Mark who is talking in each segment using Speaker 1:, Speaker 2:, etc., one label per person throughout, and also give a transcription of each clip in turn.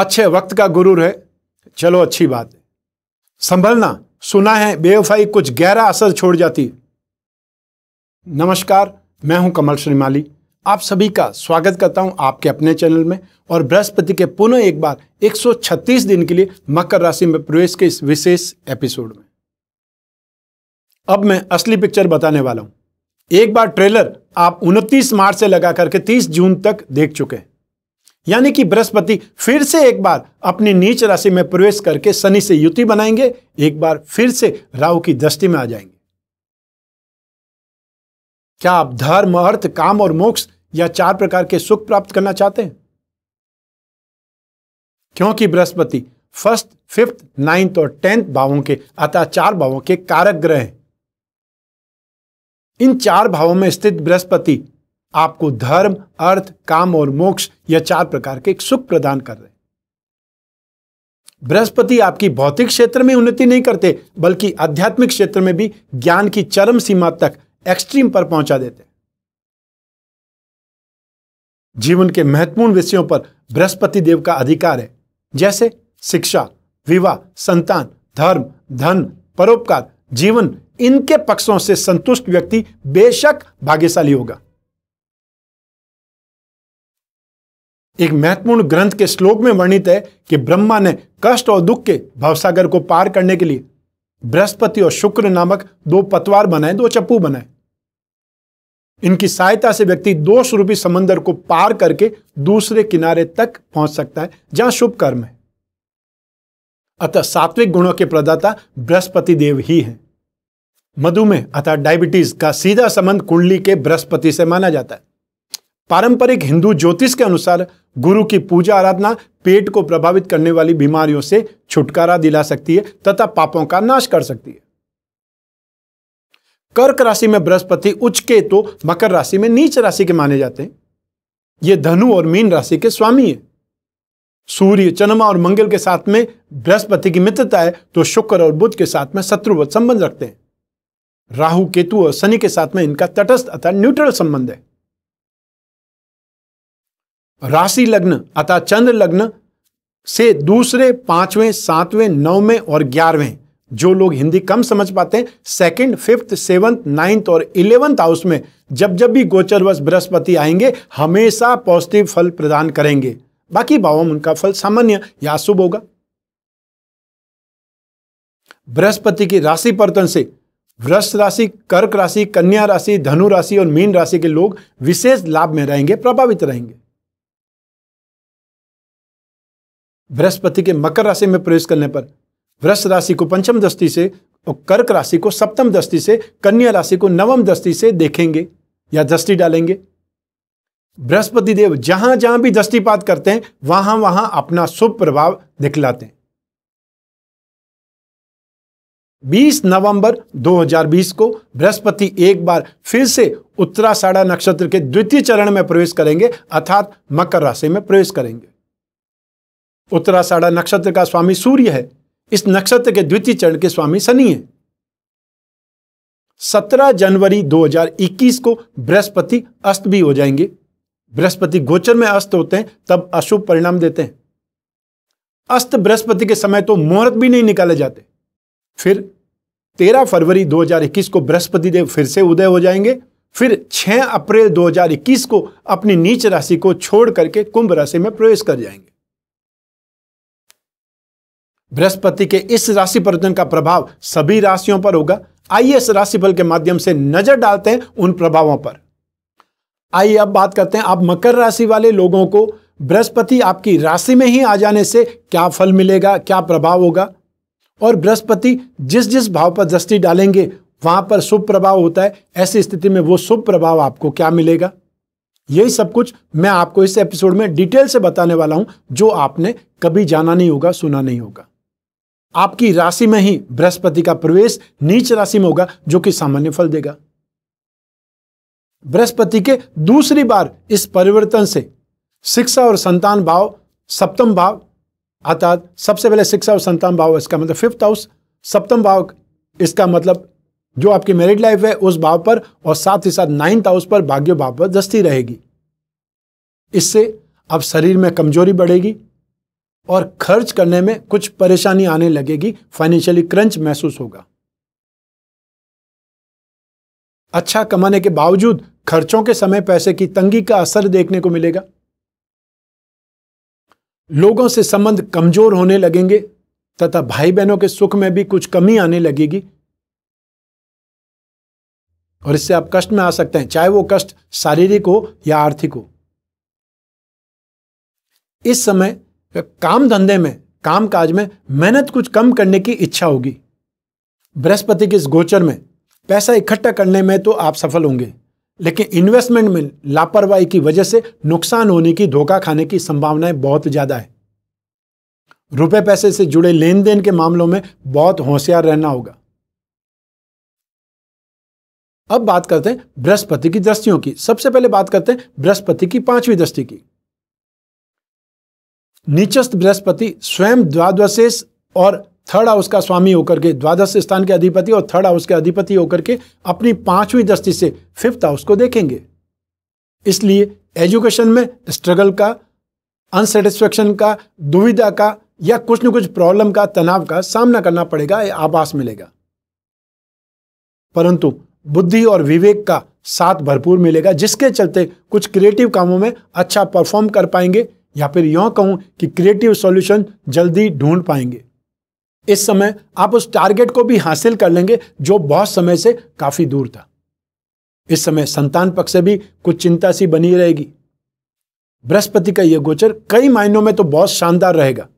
Speaker 1: अच्छे वक्त का गुरु रहे चलो अच्छी बात है संभलना सुना है बेवफाई कुछ गहरा असर छोड़ जाती नमस्कार मैं हूं कमल श्रीमाली आप सभी का स्वागत करता हूं आपके अपने चैनल में और बृहस्पति के पुनः एक बार 136 दिन के लिए मकर राशि में प्रवेश के इस विशेष एपिसोड में अब मैं असली पिक्चर बताने वाला हूं एक बार ट्रेलर आप 29 मार्च से लगा करके 30 जून तक देख चुके हैं यानी कि बृहस्पति फिर से एक बार अपनी नीच राशि में प्रवेश करके शनि से युति बनाएंगे एक बार फिर से राहु की दृष्टि में आ जाएंगे क्या आप धर्म अर्थ काम और मोक्ष या चार प्रकार के सुख प्राप्त करना चाहते हैं क्योंकि बृहस्पति फर्स्ट फिफ्थ नाइन्थ और टेंथ भावों के अतः चार भावों के कारक ग्रह हैं इन चार भावों में स्थित बृहस्पति आपको धर्म अर्थ काम और मोक्ष यह चार प्रकार के सुख प्रदान कर रहे बृहस्पति आपकी भौतिक क्षेत्र में उन्नति नहीं करते बल्कि आध्यात्मिक क्षेत्र में भी ज्ञान की चरम सीमा तक एक्सट्रीम पर पहुंचा देते जीवन के महत्वपूर्ण विषयों पर बृहस्पति देव का अधिकार है जैसे शिक्षा विवाह संतान धर्म धन परोपकार जीवन इनके पक्षों से संतुष्ट व्यक्ति बेशक भाग्यशाली होगा एक महत्वपूर्ण ग्रंथ के श्लोक में वर्णित है कि ब्रह्मा ने कष्ट और दुख के भवसागर को पार करने के लिए बृहस्पति और शुक्र नामक दो पतवार बनाए दो चप्पू बनाए इनकी सहायता से व्यक्ति दोष रूपी समंदर को पार करके दूसरे किनारे तक पहुंच सकता है जहां शुभ कर्म है अतः सात्विक गुणों के प्रदाता बृहस्पति देव ही हैं मधुमेह अर्थात डायबिटीज का सीधा संबंध कुंडली के बृहस्पति से माना जाता है पारंपरिक हिंदू ज्योतिष के अनुसार गुरु की पूजा आराधना पेट को प्रभावित करने वाली बीमारियों से छुटकारा दिला सकती है तथा पापों का नाश कर सकती है कर्क राशि में बृहस्पति उच्च के तो मकर राशि में नीच राशि के माने जाते हैं ये धनु और मीन राशि के स्वामी है सूर्य चंद्रमा और मंगल के साथ में बृहस्पति की मित्रता है तो शुक्र और बुध के साथ में शत्रुवत संबंध रखते हैं राहु केतु और शनि के साथ में इनका तटस्थ अथा न्यूट्रल संबंध है राशि लग्न अतः चंद्र लग्न से दूसरे पांचवें सातवें नौवें और ग्यारहवें जो लोग हिंदी कम समझ पाते हैं सेकंड फिफ्थ सेवंथ नाइन्थ और इलेवंथ हाउस में जब जब भी गोचरवश बृहस्पति आएंगे हमेशा पॉजिटिव फल प्रदान करेंगे बाकी भावों में उनका फल सामान्य या शुभ होगा बृहस्पति की राशि परतन से वृष राशि कर्क राशि कन्या राशि धनु राशि और मीन राशि के लोग विशेष लाभ में रहेंगे प्रभावित रहेंगे बृहस्पति के मकर राशि में प्रवेश करने पर वृष राशि को पंचम दृष्टि से और कर्क राशि को सप्तम दृष्टि से कन्या राशि को नवम दृष्टि से देखेंगे या दृष्टि डालेंगे बृहस्पति देव जहां जहां भी दृष्टिपात करते हैं वहां वहां अपना शुभ प्रभाव दिखलाते हैं 20 नवंबर 2020 को बृहस्पति एक बार फिर से उत्तराषाढ़ा नक्षत्र के द्वितीय चरण में प्रवेश करेंगे अर्थात मकर राशि में प्रवेश करेंगे उत्तराषाढ़ा नक्षत्र का स्वामी सूर्य है इस नक्षत्र के द्वितीय चरण के स्वामी शनि है 17 जनवरी 2021 को बृहस्पति अस्त भी हो जाएंगे बृहस्पति गोचर में अस्त होते हैं तब अशुभ परिणाम देते हैं अस्त बृहस्पति के समय तो मुहूर्त भी नहीं निकाले जाते फिर 13 फरवरी 2021 को बृहस्पति देव फिर से उदय हो जाएंगे फिर 6 अप्रैल 2021 को अपनी नीच राशि को छोड़ करके कुंभ राशि में प्रवेश कर जाएंगे बृहस्पति के इस राशि परिवर्तन का प्रभाव सभी राशियों पर होगा आइए इस राशिफल के माध्यम से नजर डालते हैं उन प्रभावों पर आइए अब बात करते हैं आप मकर राशि वाले लोगों को बृहस्पति आपकी राशि में ही आ जाने से क्या फल मिलेगा क्या प्रभाव होगा और बृहस्पति जिस जिस भाव पर दृष्टि डालेंगे वहां पर शुभ प्रभाव होता है ऐसी स्थिति में वो शुभ प्रभाव आपको क्या मिलेगा यही सब कुछ मैं आपको इस एपिसोड में डिटेल से बताने वाला हूं जो आपने कभी जाना नहीं होगा सुना नहीं होगा आपकी राशि में ही बृहस्पति का प्रवेश नीच राशि में होगा जो कि सामान्य फल देगा बृहस्पति के दूसरी बार इस परिवर्तन से शिक्षा और संतान भाव सप्तम भाव अर्थात सबसे पहले शिक्षा और संतान भाव इसका मतलब फिफ्थ हाउस सप्तम भाव इसका मतलब जो आपकी मैरिड लाइफ है उस भाव पर और साथ ही साथ नाइन्थ हाउस पर भाग्य भाव पर दस्ती रहेगी इससे अब शरीर में कमजोरी बढ़ेगी और खर्च करने में कुछ परेशानी आने लगेगी फाइनेंशियली क्रंच महसूस होगा अच्छा कमाने के बावजूद खर्चों के समय पैसे की तंगी का असर देखने को मिलेगा लोगों से संबंध कमजोर होने लगेंगे तथा भाई बहनों के सुख में भी कुछ कमी आने लगेगी और इससे आप कष्ट में आ सकते हैं चाहे वो कष्ट शारीरिक हो या आर्थिक हो इस समय काम धंधे में काम काज में मेहनत कुछ कम करने की इच्छा होगी बृहस्पति के इस गोचर में पैसा इकट्ठा करने में तो आप सफल होंगे लेकिन इन्वेस्टमेंट में लापरवाही की वजह से नुकसान होने की धोखा खाने की संभावनाएं बहुत ज़्यादा है रुपए पैसे से जुड़े लेन देन के मामलों में बहुत होशियार रहना होगा अब बात करते हैं बृहस्पति की दृष्टियों की सबसे पहले बात करते हैं बृहस्पति की पांचवी दृष्टि की नीचस्थ बृहस्पति स्वयं द्वादशेष और थर्ड हाउस का स्वामी होकर के द्वादश स्थान के अधिपति और थर्ड हाउस के अधिपति होकर के अपनी पांचवी दृष्टि से फिफ्थ हाउस को देखेंगे इसलिए एजुकेशन में स्ट्रगल का अनसेटिस्फेक्शन का दुविधा का या कुछ न कुछ प्रॉब्लम का तनाव का सामना करना पड़ेगा या आभास मिलेगा परंतु बुद्धि और विवेक का साथ भरपूर मिलेगा जिसके चलते कुछ क्रिएटिव कामों में अच्छा परफॉर्म कर पाएंगे या फिर यों कहूं कि क्रिएटिव सॉल्यूशन जल्दी ढूंढ पाएंगे इस समय आप उस टारगेट को भी हासिल कर लेंगे जो बहुत समय से काफी दूर था इस समय संतान पक्ष से भी कुछ चिंता सी बनी रहेगी बृहस्पति का यह गोचर कई मायनों में तो बहुत शानदार रहेगा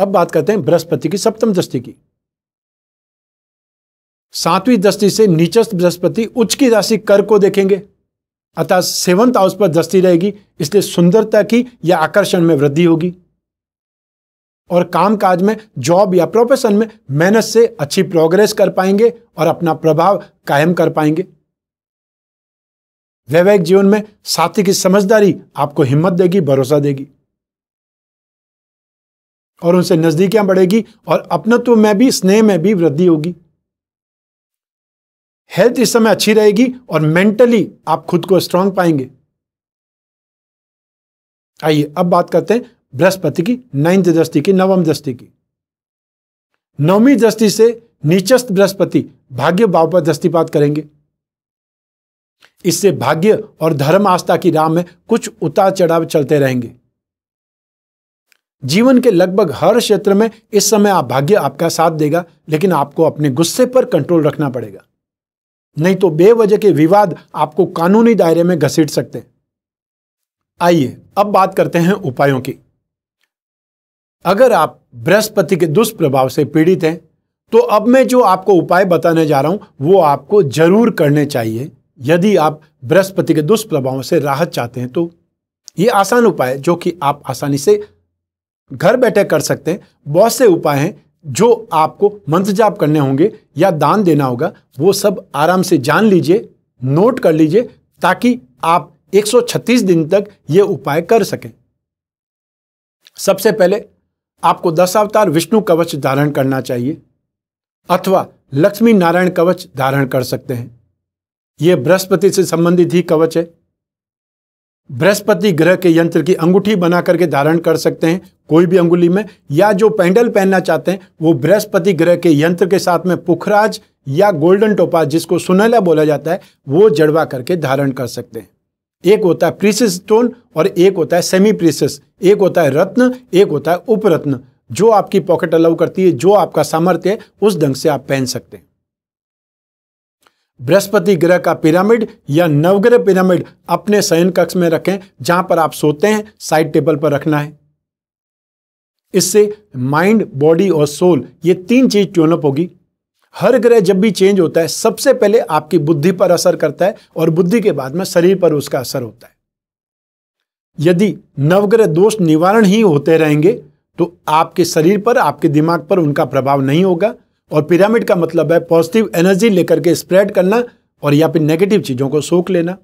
Speaker 1: अब बात करते हैं बृहस्पति की सप्तम दृष्टि की सातवीं दृष्टि से नीचस्त बृहस्पति उच्च की राशि कर को देखेंगे अतः सेवंथ हाउस पर दृष्टि रहेगी इसलिए सुंदरता की या आकर्षण में वृद्धि होगी और काम काज में जॉब या प्रोफेशन में मेहनत से अच्छी प्रोग्रेस कर पाएंगे और अपना प्रभाव कायम कर पाएंगे वैवाहिक जीवन में साथी की समझदारी आपको हिम्मत देगी भरोसा देगी और उनसे नजदीकियां बढ़ेगी और अपनत्व में भी स्नेह में भी वृद्धि होगी हेल्थ इस समय अच्छी रहेगी और मेंटली आप खुद को स्ट्रांग पाएंगे आइए अब बात करते हैं बृहस्पति की नाइन्थ दृष्टि की नवम दृष्टि की नवमी दृष्टि से नीचस्थ बृहस्पति भाग्य भाव पर दृष्टिपात करेंगे इससे भाग्य और धर्म आस्था की राह में कुछ उतार चढ़ाव चलते रहेंगे जीवन के लगभग हर क्षेत्र में इस समय आप भाग्य आपका साथ देगा लेकिन आपको अपने गुस्से पर कंट्रोल रखना पड़ेगा नहीं तो बेवजह के विवाद आपको कानूनी दायरे में घसीट सकते हैं आइए अब बात करते हैं उपायों की अगर आप बृहस्पति के दुष्प्रभाव से पीड़ित हैं तो अब मैं जो आपको उपाय बताने जा रहा हूं वो आपको जरूर करने चाहिए यदि आप बृहस्पति के दुष्प्रभावों से राहत चाहते हैं तो ये आसान उपाय जो कि आप आसानी से घर बैठे कर सकते हैं बहुत से उपाय हैं जो आपको मंत्र जाप करने होंगे या दान देना होगा वो सब आराम से जान लीजिए नोट कर लीजिए ताकि आप 136 दिन तक ये उपाय कर सकें सबसे पहले आपको दस अवतार विष्णु कवच धारण करना चाहिए अथवा लक्ष्मी नारायण कवच धारण कर सकते हैं ये बृहस्पति से संबंधित ही कवच है बृहस्पति ग्रह के यंत्र की अंगूठी बना करके धारण कर सकते हैं कोई भी अंगुली में या जो पैंडल पहनना चाहते हैं वो बृहस्पति ग्रह के यंत्र के साथ में पुखराज या गोल्डन टोपा जिसको सुनहला बोला जाता है वो जड़वा करके धारण कर सकते हैं एक होता है प्रीसिस स्टोन और एक होता है सेमी प्रीसिस एक होता है रत्न एक होता है उपरत्न जो आपकी पॉकेट अलाउ करती है जो आपका सामर्थ्य है उस ढंग से आप पहन सकते हैं बृहस्पति ग्रह का पिरामिड या नवग्रह पिरामिड अपने शयन कक्ष में रखें जहां पर आप सोते हैं साइड टेबल पर रखना है इससे माइंड बॉडी और सोल ये तीन चीज ट्यूनअप होगी हर ग्रह जब भी चेंज होता है सबसे पहले आपकी बुद्धि पर असर करता है और बुद्धि के बाद में शरीर पर उसका असर होता है यदि नवग्रह दोष निवारण ही होते रहेंगे तो आपके शरीर पर आपके दिमाग पर उनका प्रभाव नहीं होगा और पिरामिड का मतलब है पॉजिटिव एनर्जी लेकर के स्प्रेड करना और या फिर नेगेटिव चीज़ों को सोख लेना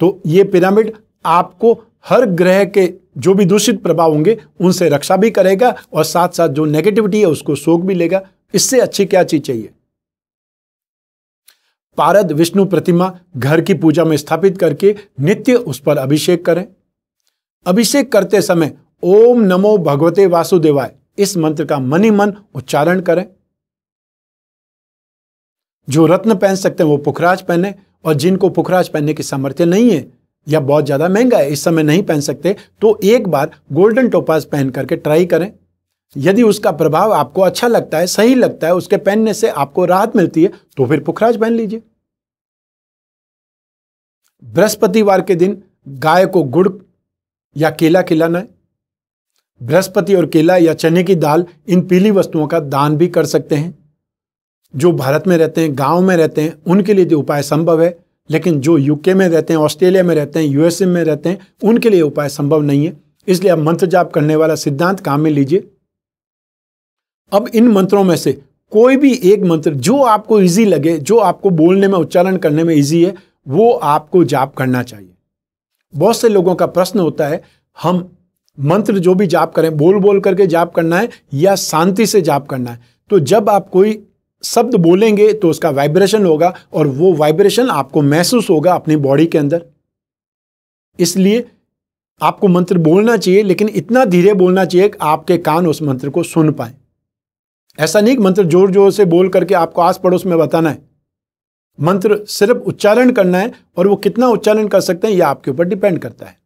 Speaker 1: तो ये पिरामिड आपको हर ग्रह के जो भी दूषित प्रभाव होंगे उनसे रक्षा भी करेगा और साथ साथ जो नेगेटिविटी है उसको सोख भी लेगा इससे अच्छी क्या चीज़ चाहिए पारद विष्णु प्रतिमा घर की पूजा में स्थापित करके नित्य उस पर अभिषेक करें अभिषेक करते समय ओम नमो भगवते वासुदेवाय इस मंत्र का मनी मन उच्चारण करें जो रत्न पहन सकते हैं वो पुखराज पहने और जिनको पुखराज पहनने की सामर्थ्य नहीं है या बहुत ज़्यादा महंगा है इस समय नहीं पहन सकते तो एक बार गोल्डन टोपाज पहन करके ट्राई करें यदि उसका प्रभाव आपको अच्छा लगता है सही लगता है उसके पहनने से आपको राहत मिलती है तो फिर पुखराज पहन लीजिए बृहस्पतिवार के दिन गाय को गुड़ या केला खिलाना है बृहस्पति और केला या चने की दाल इन पीली वस्तुओं का दान भी कर सकते हैं जो भारत में रहते हैं गांव में रहते हैं उनके लिए जो उपाय संभव है लेकिन जो यूके में रहते हैं ऑस्ट्रेलिया में रहते हैं यूएसए में रहते हैं उनके लिए उपाय संभव नहीं है इसलिए आप मंत्र जाप करने वाला सिद्धांत काम में लीजिए अब इन मंत्रों में से कोई भी एक मंत्र जो आपको इजी लगे जो आपको बोलने में उच्चारण करने में इजी है वो आपको जाप करना चाहिए बहुत से लोगों का प्रश्न होता है हम मंत्र जो भी जाप करें बोल बोल करके जाप करना है या शांति से जाप करना है तो जब आप कोई शब्द बोलेंगे तो उसका वाइब्रेशन होगा और वो वाइब्रेशन आपको महसूस होगा अपनी बॉडी के अंदर इसलिए आपको मंत्र बोलना चाहिए लेकिन इतना धीरे बोलना चाहिए कि आपके कान उस मंत्र को सुन पाए ऐसा नहीं कि मंत्र जोर जोर से बोल करके आपको आस पड़ोस में बताना है मंत्र सिर्फ उच्चारण करना है और वो कितना उच्चारण कर सकते हैं यह आपके ऊपर डिपेंड करता है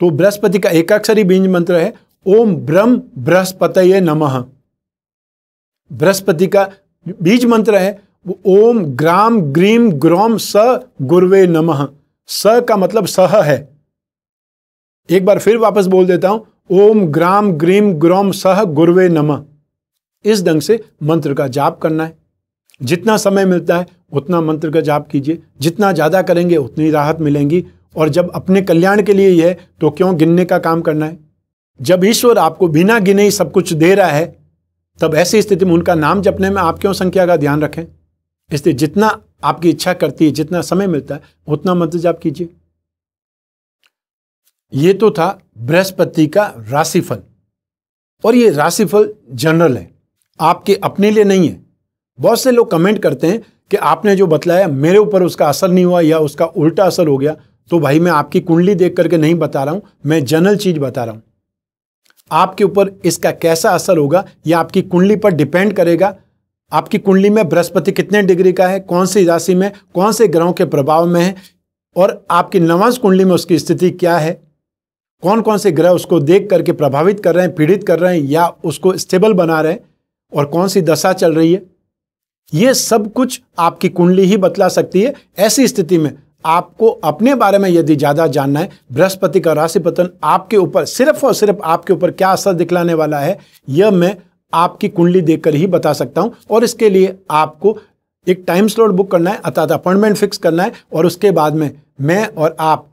Speaker 1: तो बृहस्पति का एकाक्षरी बीज मंत्र है ओम ब्रह्म बृहस्पत नमः बृहस्पति का बीज मंत्र है वो ओम ग्राम ग्रीम ग्रोम स गुरवे नमः स का मतलब सह है एक बार फिर वापस बोल देता हूं ओम ग्राम ग्रीम ग्रोम सह गुरवे नमः इस ढंग से मंत्र का जाप करना है जितना समय मिलता है उतना मंत्र का जाप कीजिए जितना ज़्यादा करेंगे उतनी राहत मिलेंगी और जब अपने कल्याण के लिए ही है तो क्यों गिनने का काम करना है जब ईश्वर आपको बिना गिने ही सब कुछ दे रहा है तब ऐसी स्थिति में उनका नाम जपने में आप क्यों संख्या का ध्यान रखें इसलिए जितना आपकी इच्छा करती है जितना समय मिलता है उतना मंत्र जाप कीजिए ये तो था बृहस्पति का राशिफल और ये राशिफल जनरल है आपके अपने लिए नहीं है बहुत से लोग कमेंट करते हैं कि आपने जो बतलाया मेरे ऊपर उसका असर नहीं हुआ या उसका उल्टा असर हो गया तो भाई मैं आपकी कुंडली देख करके नहीं बता रहा हूं मैं जनरल चीज़ बता रहा हूं आपके ऊपर इसका कैसा असर होगा यह आपकी कुंडली पर डिपेंड करेगा आपकी कुंडली में बृहस्पति कितने डिग्री का है कौन सी राशि में कौन से ग्रहों के प्रभाव में है और आपकी नवांश कुंडली में उसकी स्थिति क्या है कौन कौन से ग्रह उसको देख करके प्रभावित कर रहे हैं पीड़ित कर रहे हैं या उसको स्टेबल बना रहे हैं और कौन सी दशा चल रही है ये सब कुछ आपकी कुंडली ही बतला सकती है ऐसी स्थिति में आपको अपने बारे में यदि ज़्यादा जानना है बृहस्पति का राशि पतन आपके ऊपर सिर्फ और सिर्फ आपके ऊपर क्या असर दिखलाने वाला है यह मैं आपकी कुंडली देखकर ही बता सकता हूं और इसके लिए आपको एक टाइम स्लॉट बुक करना है अर्थात अपॉइंटमेंट फिक्स करना है और उसके बाद में मैं और आप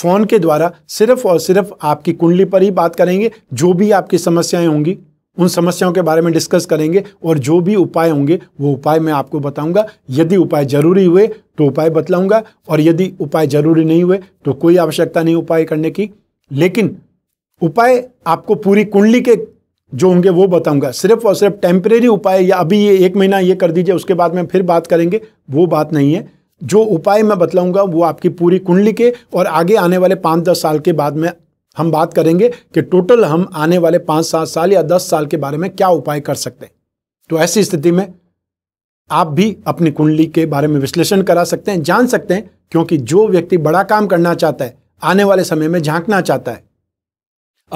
Speaker 1: फ़ोन के द्वारा सिर्फ और सिर्फ आपकी कुंडली पर ही बात करेंगे जो भी आपकी समस्याएं होंगी उन समस्याओं के बारे में डिस्कस करेंगे और जो भी उपाय होंगे वो उपाय मैं आपको बताऊंगा यदि उपाय जरूरी हुए तो उपाय बतलाऊंगा और यदि उपाय जरूरी नहीं हुए तो कोई आवश्यकता नहीं उपाय करने की लेकिन उपाय आपको पूरी कुंडली के जो होंगे वो बताऊंगा सिर्फ और सिर्फ टेम्परेरी उपाय या अभी ये एक महीना ये कर दीजिए उसके बाद में फिर बात करेंगे वो बात नहीं है जो उपाय मैं बतलाऊंगा वो आपकी पूरी कुंडली के और आगे आने वाले पाँच दस साल के बाद में हम बात करेंगे कि टोटल हम आने वाले पांच सात साल या दस साल के बारे में क्या उपाय कर सकते हैं तो ऐसी स्थिति में आप भी अपनी कुंडली के बारे में विश्लेषण करा सकते हैं जान सकते हैं क्योंकि जो व्यक्ति बड़ा काम करना चाहता है आने वाले समय में झांकना चाहता है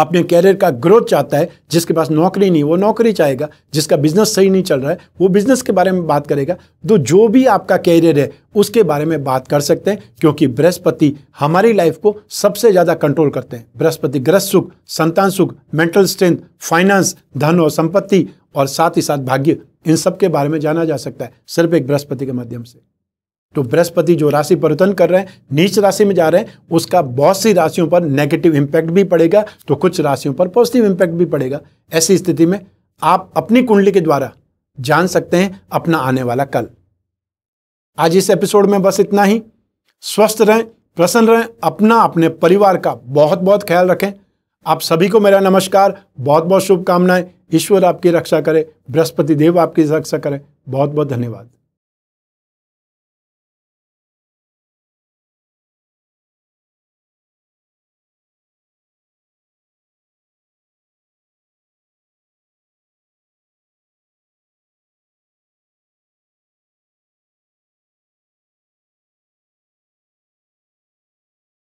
Speaker 1: अपने कैरियर का ग्रोथ चाहता है जिसके पास नौकरी नहीं वो नौकरी चाहेगा जिसका बिजनेस सही नहीं चल रहा है वो बिजनेस के बारे में बात करेगा तो जो भी आपका कैरियर है उसके बारे में बात कर सकते हैं क्योंकि बृहस्पति हमारी लाइफ को सबसे ज़्यादा कंट्रोल करते हैं बृहस्पति ग्रह सुख संतान सुख मेंटल स्ट्रेंथ फाइनेंस धन और संपत्ति और साथ ही साथ भाग्य इन सब के बारे में जाना जा सकता है सिर्फ एक बृहस्पति के माध्यम से तो बृहस्पति जो राशि परिवर्तन कर रहे हैं नीच राशि में जा रहे हैं उसका बहुत सी राशियों पर नेगेटिव इम्पैक्ट भी पड़ेगा तो कुछ राशियों पर पॉजिटिव इम्पैक्ट भी पड़ेगा ऐसी स्थिति में आप अपनी कुंडली के द्वारा जान सकते हैं अपना आने वाला कल आज इस एपिसोड में बस इतना ही स्वस्थ रहें प्रसन्न रहें अपना अपने परिवार का बहुत बहुत ख्याल रखें आप सभी को मेरा नमस्कार बहुत बहुत शुभकामनाएं ईश्वर आपकी रक्षा करे बृहस्पति देव आपकी रक्षा करें बहुत बहुत धन्यवाद